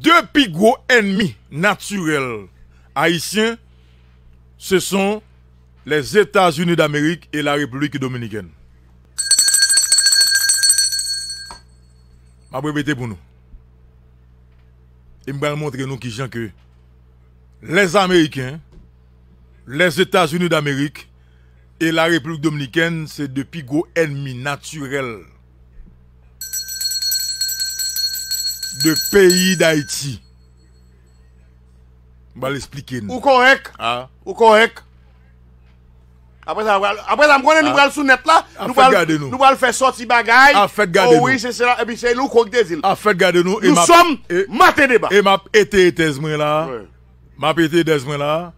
Deux plus gros ennemis naturels haïtiens, ce sont les États-Unis d'Amérique et la République dominicaine. Je vais pour nous. Et je vais montrer que les Américains, les États-Unis d'Amérique et la République dominicaine, c'est deux plus gros ennemis naturels de pays d'Haïti. Je vais l'expliquer. Ou correct. Ah. Ou correct. Après ça, après ça, nous allons ah. sous net là. Ah, nous allons faire sortir bagaille. En ah, fait, gardez-nous. Oh oui, c'est cela. Et puis c'est nous qu'on En fait, gardez-nous. Nous sommes maté débat. Et m'a été Desmoin là. M'a été Desmoin là.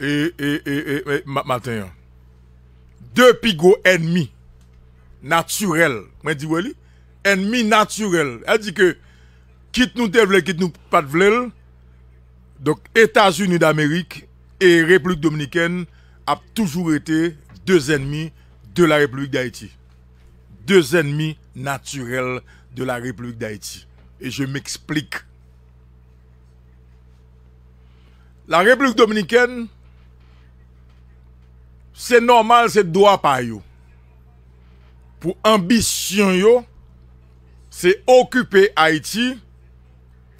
Et, et, et, et, matin. Hein. Deux pigots ennemis naturels. Moi, dis-vous, ennemis naturels. Elle dit que quitte nous devrait. quitte nous pas Donc, États-Unis d'Amérique et République dominicaine a toujours été deux ennemis de la République d'Haïti. Deux ennemis naturels de la République d'Haïti. Et je m'explique. La République dominicaine, c'est normal, c'est droit par Pour ambition, c'est occuper Haïti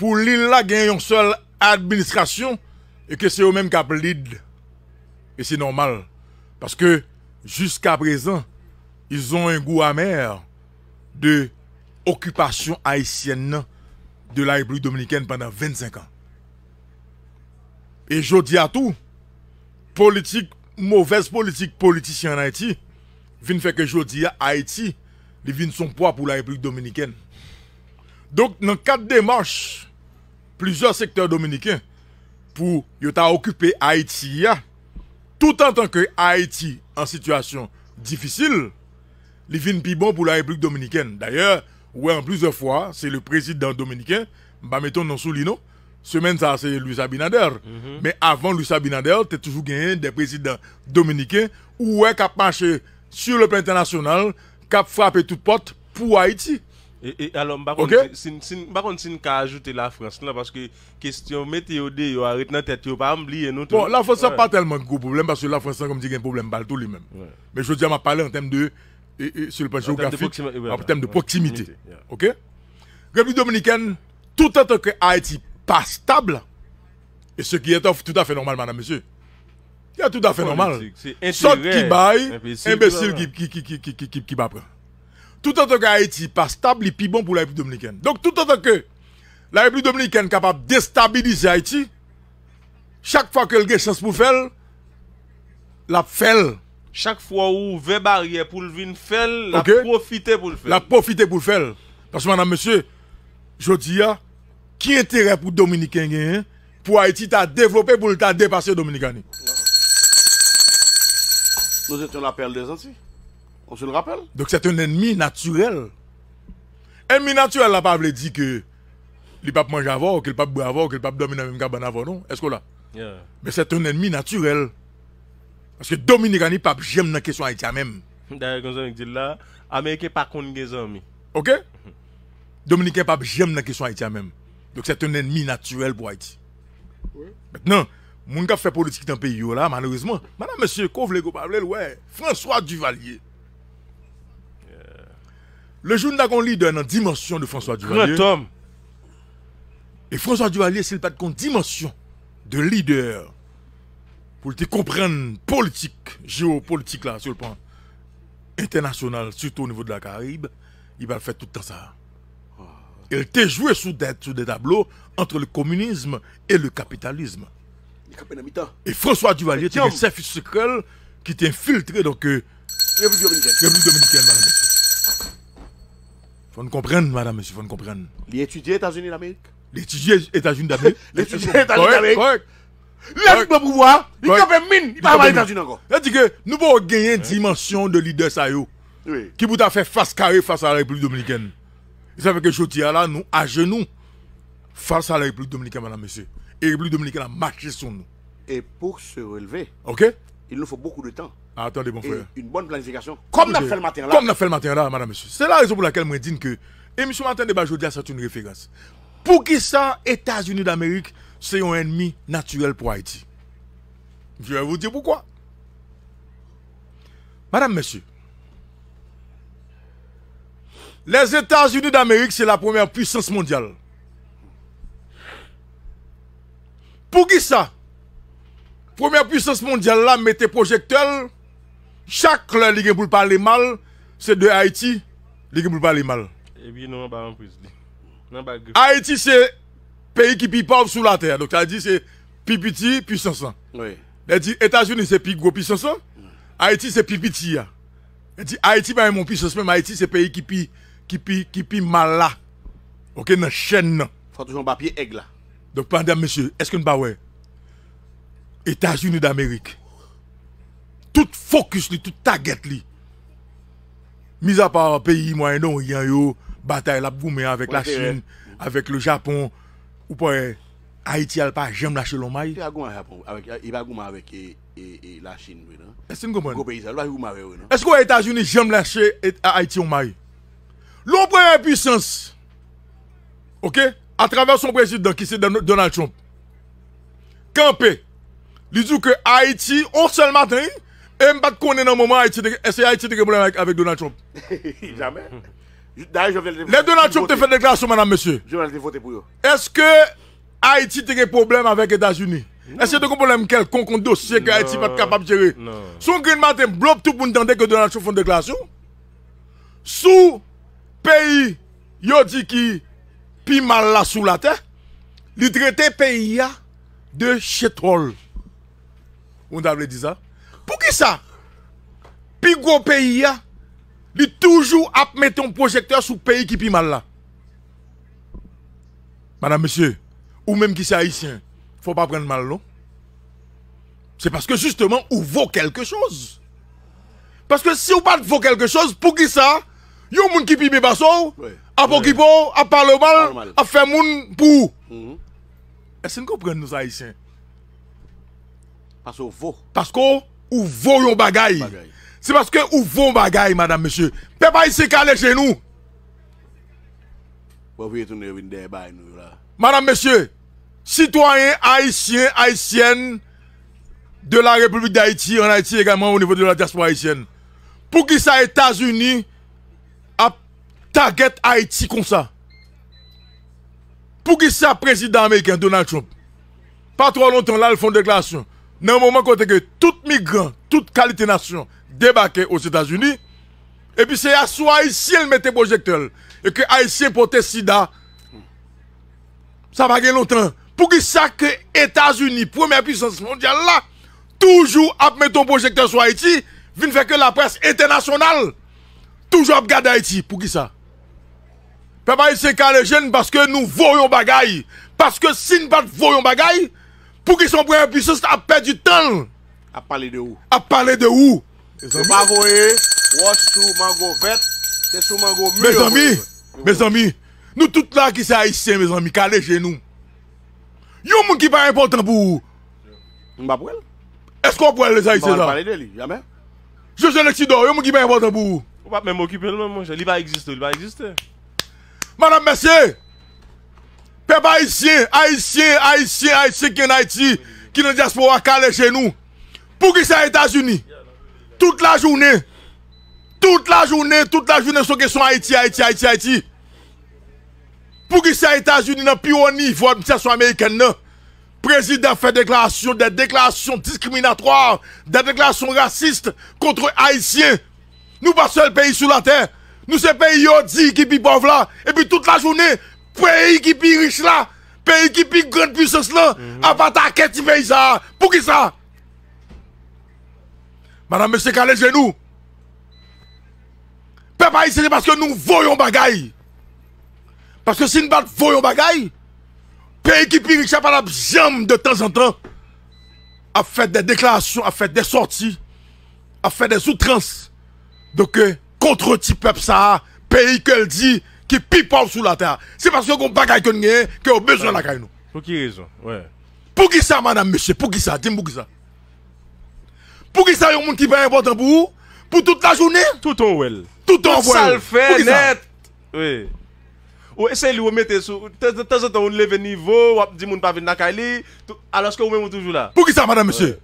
pour l'île là, il y a une seule administration et que c'est eux-mêmes qui lead. Et c'est normal. Parce que jusqu'à présent, ils ont un goût amer de occupation haïtienne de la République dominicaine pendant 25 ans. Et je dis à tout, politique, mauvaise politique politicien en Haïti, vient faire que je dis à Haïti, devine son poids pour la République dominicaine. Donc, dans quatre démarches, plusieurs secteurs dominicains pour occuper Haïti, tout en tant que Haïti en situation difficile, les plus bon pour la République dominicaine. D'ailleurs, ouais, en plusieurs fois, c'est le président dominicain, bah mettons non sous l'ino, semaine ça c'est Luis Abinader. Mhm. Mais avant Luis Abinader, tu toujours gagné des présidents dominicains ouais, qui marché sur le plan international, qui frappé toute porte pour Haïti. Et, alors, par contre, si nous ajouter la France, là, parce que question météo, de yo, arrête dans tête, yo, pas oublier nous. Bon, la France, n'a pas tellement de gros problème, parce que la France, comme dit, un problème, pas tout lui-même. Mais je dis à ma parler en termes de, sur le plan géographique, en termes de proximité. terme de proximité. Ok? République dominicaine, tout en tant que Haïti pas stable, et ce qui est tout à fait normal, madame, monsieur. C'est tout à fait normal. Sot qui baille, imbécile qui, qui, qui, qui, qui, qui, qui, qui, tout que Haïti qu'Haïti pas stable, et puis bon pour la République dominicaine. Donc tout autant que la République dominicaine est capable de déstabiliser Haïti, chaque fois qu'elle a une chance pour faire, la fait. Chaque fois où vous barrière pour le vin faire, la okay. profiter pour le faire. La profiter pour le faire. Parce que madame, monsieur, je dis, ah, qui est-ce intérêt pour Dominicain hein? pour Haïti t'a développé pour le t'a dépassé Dominicain? Nous étions la l'appel des Antilles. On se le rappelle. Donc c'est un ennemi naturel. Ennemi naturel, la pas dit que le pape mange avant, que le pape boit avant, que le pape domine dans même cabane avant, non Est-ce que là Mais c'est un ennemi naturel. Parce que Dominique n'est pape, j'aime la question Haïti même. D'ailleurs, comme ça, dit là, Américain pas contre les amis. Ok Dominicain pape, j'aime la question Haïti même. Donc c'est un ennemi naturel pour Haïti. Oui. Maintenant, mon gars fait politique dans le pays, là, malheureusement, madame, monsieur, qu'on l'ego, qu'on le ouais, François Duvalier. Le jour où leader dans la dimension de François Duvalier. Grand homme. Et François Duvalier, s'il pas de dimension de leader pour te comprendre politique, géopolitique là, sur le plan international, surtout au niveau de la Caraïbe, il va faire tout le temps ça. Ah. Il t'a joué sous des, sous des tableaux entre le communisme et le capitalisme. Et François Duvalier, c'est un chef secret qui t'a donc. Euh, République dominicaine. République dominicaine, faut nous comprendre, madame, monsieur, faut nous comprendre. Il étudie États-Unis d'Amérique. Il étudie États-Unis d'Amérique. Il étudie États-Unis d'Amérique. Lève le pouvoir, il a fait mine, il a pas États-Unis encore. Il dit que nous pouvons gagner une dimension de leader ça oui. qui peut faire face carré face à la République dominicaine. Ça fait que je dis là, nous, à genoux, face à la République dominicaine, madame, monsieur. Et la République dominicaine a marché sur nous. Et pour se relever, ok il nous faut beaucoup de temps. Ah, attendez, mon frère. une bonne planification, comme l'a fait le matin là. Comme la fait le matin là, madame, monsieur. C'est la raison pour laquelle je dis que l'émission Matin débat aujourd'hui, c'est une référence. Pour qui ça, États-Unis d'Amérique, c'est un ennemi naturel pour Haïti Je vais vous dire pourquoi. Madame, monsieur, les États-Unis d'Amérique, c'est la première puissance mondiale. Pour qui ça Première puissance mondiale là, mettez projecteur chaque l'heure, qui pour parler mal, c'est de Haïti, qui pour parler mal. Haïti, c'est pays qui pille pauvre sous la terre. Donc, ça dit, c'est pipiti, puissance. Oui. Elle dit, États-Unis, c'est plus gros, puissance. Haïti, c'est pipiti. petit. Elle dit, Haïti, mais bah, mon puissance, mais Haïti, c'est pays qui est qui qui mal là. Ok, dans la chaîne. Faut toujours un papier aigle là. Donc, madame, monsieur, est-ce que nous pas ouais? États-Unis d'Amérique tout focus, li, tout target. Mis à part pays moyen-orient, bataille la bataille avec la Chine, avec le Japon, ou pas, eh, Haïti n'a pas jamais lâché l'homme. Il va Japon, avec, avec eh, eh, la Chine. Est-ce que vous comprenez Est-ce que les États-Unis jamais lâché Haïti l'homme L'on prend puissance, ok, à travers son président qui c'est Donald Trump, campé, il dit que Haïti, on seul matin, et pas connaît dans le moment Haïti est Haïti un problème avec Donald Trump. Jamais. D'ailleurs, Les Donald Trump te fait déclaration madame monsieur. Je vais voter pour eux. Est-ce que Haïti a des problème avec les États-Unis Est-ce que tu problème quelconque dossier que Haïti n'est pas capable de gérer Son Green Martin bloque tout pour nous que Donald Trump fait une déclaration. Sous pays yo dit qui pi mal là sous la terre, li traite pays de chétrol. On avait dit ça qui ça Puis gwo pays ya, toujours à mettre un projecteur sur sur pays qui pi mal Madame, monsieur, ou même qui se haïtien, faut pas prendre mal non? C'est parce que justement, ou vaut quelque chose. Parce que si ou pas vaut quelque chose, pour qui ça Yon moun qui pas bi baso, a pokipo, a parle mal, a fait moun pou. Mhm. Est-ce que vous comprenez nous haïtiens Parce que Parce qu'on ou voyons bagaille. C'est parce que ou vont bagaille, madame, monsieur. pas ici calé chez nous. Madame, monsieur, citoyens haïtiens, haïtiennes de la République d'Haïti, en Haïti également au niveau de la diaspora haïtienne. Pour qui ça, États-Unis a target Haïti comme ça? Pour qui ça, président américain Donald Trump? Pas trop longtemps, là, ils font déclaration dans le moment où tout migrant, toute qualité nation débarque aux États-Unis, et puis c'est à soi ici qui mettait le projecteur, et que Haïtien portait sida, ça va gagner longtemps. Pour qui ça que États-Unis, première puissance mondiale, toujours à mettre projecteur sur Haïti, ne faire que la presse internationale, toujours regarde Haïti. Pour qui ça Peuple haïtien, car les jeunes, parce que nous voyons bagaille. Parce que si nous ne voyons choses Pou ki son pwenye pisos apè di tan. A pale de ou. A pale de ou. Mè zami. Mè zami. Mè zami. Nou tout la ki se aise, mè zami. Kale genou. Yo moun ki baye important pou ou. Mwen ba pou el. Esko pou el le aise la. Mwen ba pale de li. Jamè. Jeje Neksido, yo moun ki baye important pou ou. Mwen pa mè mokipen lè mè moun jè. Li baye existou, li baye existou. Mwen ap mè se. Mwen ap mè se. Peuple Haïtiens, Haïtiens, haïtien, qui sont en Haïti, qui est dans diaspora, calé chez nous. Pour qui les États-Unis Toute la journée. Toute la journée, toute la journée, sur question Haïti, Haïti, Haïti, Haïti. Pour qui les États-Unis, dans le plus haut niveau l'administration américaine, le Président fait déclaration, des déclarations discriminatoires, des déclarations racistes contre Haïtiens. Nous pas seul pays sur la terre. Nous c'est pays qui dit qui pauvre là. Et puis toute la journée, Pays qui plus riche là, pays qui plus grande puissance là, mhm. avant pas ce pays ça. Pour qui ça Madame, monsieur, nous. genoux. Peuple ici, c'est parce que nous voyons bagay, Parce que si nous ne voyons bagay, pays qui plus riche pas la jambe de temps en temps, a fait des déclarations, a fait des sorties, a fait des outrances. Donc, contre petit peuple ça, pays qu'elle dit, qui pipole sous la terre. C'est parce qu'on bagaille que vous avez besoin de la caille. Pour qui raison ouais. Pour qui ça, madame, monsieur Pour qui ça Dis-moi pour qui ça Pour qui ça, il y a un monde qui va important pour vous Pour toute la journée Tout en well. Tout en well. Ça le fait net. Oui. Ou essayez de vous mettre sous. De temps en temps, niveau, vous dites que vous pas alors que vous-même toujours là. Pour qui ça, madame, monsieur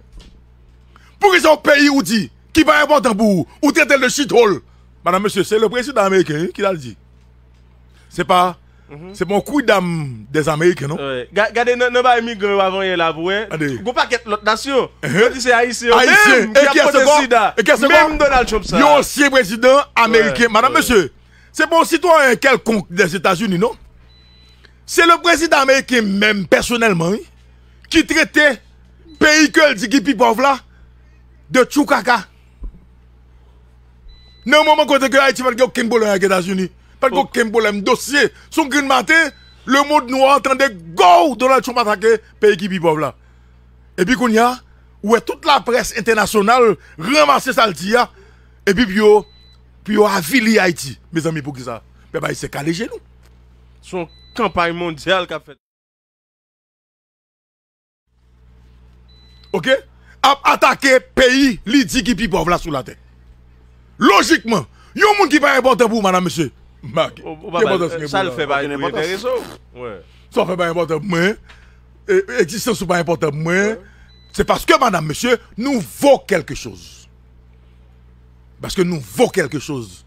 Pour qui ça, au pays où dit qui va pas important pour vous Ou t'es le shit hole Madame, monsieur, c'est le président américain qui l'a dit c'est pas. Mhm. C'est mon coup d'âme des Américains, non? Regardez, nous n'avons pas émigré avant là, vous voyez. Hein. Vous pas qu'être l'autre nation. Uh-huh. C'est Haïtien. Haïtien. qui a ce sida. Et qui a Même Donald Trump, ça. un ancien président américain. Madame, monsieur, c'est un citoyen quelconque des États-Unis, non? C'est le président américain même, personnellement, hein, qui traitait pays que dit qui là de Tchoukaka. Non, moment côté que Haïti va aucun boulot avec les États-Unis. Pas oh. problème. Dossier. Son green matin, le monde noir entendait go Donald Trump attaquer pays qui vit là. Et puis qu'on y a, toute la presse internationale ramasse. ça le hein. Et puis puis oh, puis oh, a vili Haïti. Mes amis, pour qui ça? Mais ben, bah, il s'est calé chez nous. Son campagne mondiale qu'a fait. OK? A le pays, li dit qui pauvre là sous la tête. Logiquement, yon moun qui pas important pour madame monsieur. Oh, oh, bah, bah, ça le fait pas Ça fait important moins. Existence pas important C'est parce que madame monsieur nous vaut quelque chose. Parce que nous vaut quelque chose.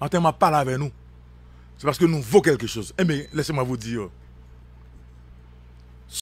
En moi parler avec nous. C'est parce que nous vaut quelque chose. Eh mais laissez-moi vous dire.